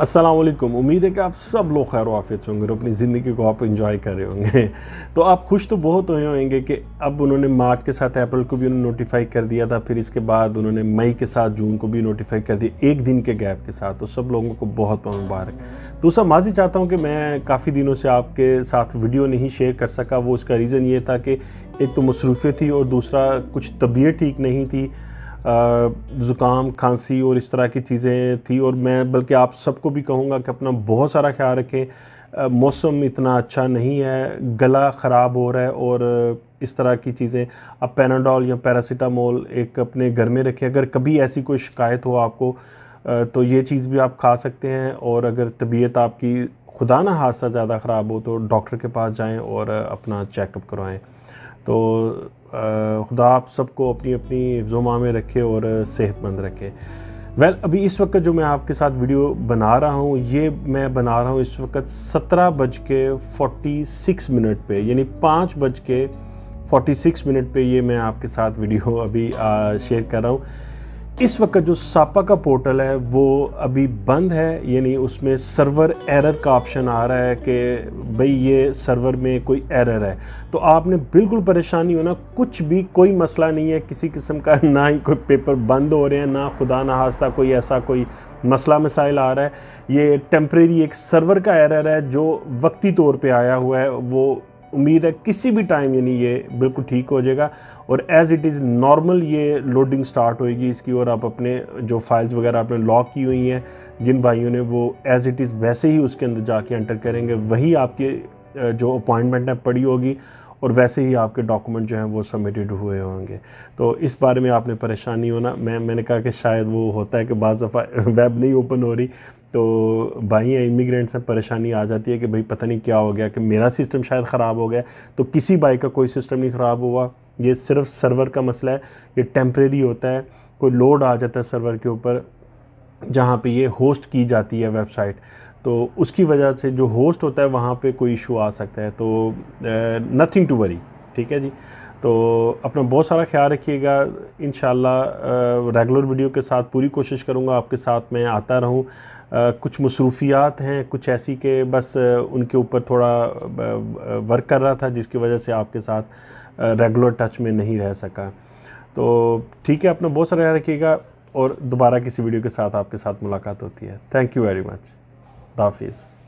असलम उम्मीद है कि आप सब लोग खैर वाफियत होंगे और अपनी ज़िंदगी को आप इन्जॉय कर रहे होंगे तो आप खुश तो बहुत हुए होंगे कि अब उन्होंने मार्च के साथ अप्रैल को भी उन्होंने नोटिफाई कर दिया था फिर इसके बाद उन्होंने मई के साथ जून को भी नोटिफाई कर दिया एक दिन के गैप के साथ तो सब लोगों को बहुत मुबारक दूसरा माजी चाहता हूँ कि मैं काफ़ी दिनों से आपके साथ वीडियो नहीं शेयर कर सका वो उसका रीज़न ये था कि एक तो मसरूफ़ी थी और दूसरा कुछ तबीयत ठीक नहीं थी ज़ुकाम खांसी और इस तरह की चीज़ें थी और मैं बल्कि आप सबको भी कहूँगा कि अपना बहुत सारा ख्याल रखें मौसम इतना अच्छा नहीं है गला ख़राब हो रहा है और इस तरह की चीज़ें आप पैनाडोल या पैरासीटामोल एक अपने घर में रखें अगर कभी ऐसी कोई शिकायत हो आपको तो ये चीज़ भी आप खा सकते हैं और अगर तबीयत आपकी खुदा ना हादसा ज़्यादा ख़राब हो तो डॉक्टर के पास जाएं और अपना चेकअप करवाएं तो खुदा आप सबको अपनी अपनी हिफ्जोमा में रखे और सेहतमंद रखे वेल well, अभी इस वक्त जो मैं आपके साथ वीडियो बना रहा हूँ ये मैं बना रहा हूँ इस वक्त सत्रह बज के फोर्टी सिक्स मिनट पर यानी पाँच बज के फोर्टी सिक्स मिनट पर ये मैं आपके साथ वीडियो अभी शेयर कर रहा हूँ इस वक्त जो सापा का पोर्टल है वो अभी बंद है यानी उसमें सर्वर एरर का ऑप्शन आ रहा है कि भाई ये सर्वर में कोई एरर है तो आपने बिल्कुल परेशानी होना कुछ भी कोई मसला नहीं है किसी किस्म का ना ही कोई पेपर बंद हो रहे हैं ना खुदा ना हास्ता कोई ऐसा कोई मसला मसाइल आ रहा है ये टेम्प्रेरी एक सर्वर का एरर है जो वक्ती तौर पे आया हुआ है वो उम्मीद है किसी भी टाइम यानी ये बिल्कुल ठीक हो जाएगा और एज़ इट इज़ नॉर्मल ये लोडिंग स्टार्ट होएगी इसकी और आप अपने जो फाइल्स वगैरह आपने लॉक की हुई हैं जिन भाइयों ने वो एज़ इट इज़ वैसे ही उसके अंदर जाके एंटर करेंगे वही आपके जो अपॉइंटमेंट है पड़ी होगी और वैसे ही आपके डॉक्यूमेंट जो हैं वो सबमिटेड हुए होंगे तो इस बारे में आपने परेशानी होना मैं मैंने कहा कि शायद वो होता है कि बज़ दफ़ा वेब नहीं ओपन हो रही तो भाई इमिग्रेंट्स में परेशानी आ जाती है कि भाई पता नहीं क्या हो गया कि मेरा सिस्टम शायद ख़राब हो गया तो किसी भाई का कोई सिस्टम नहीं ख़राब हुआ ये सिर्फ सर्वर का मसला है ये टेम्प्रेरी होता है कोई लोड आ जाता है सर्वर के ऊपर जहाँ पे ये होस्ट की जाती है वेबसाइट तो उसकी वजह से जो होस्ट होता है वहाँ पे कोई इशू आ सकता है तो नथिंग टू वरी ठीक है जी तो अपना बहुत सारा ख्याल रखिएगा इन रेगुलर वीडियो के साथ पूरी कोशिश करूँगा आपके साथ मैं आता रहूँ कुछ मसरूफियात हैं कुछ ऐसी के बस उनके ऊपर थोड़ा वर्क कर रहा था जिसकी वजह से आपके साथ रेगुलर टच में नहीं रह सका तो ठीक है अपना बहुत सारा ख्याल रखिएगा और दोबारा किसी वीडियो के साथ आपके साथ मुलाकात होती है थैंक यू वेरी मच दाफिज़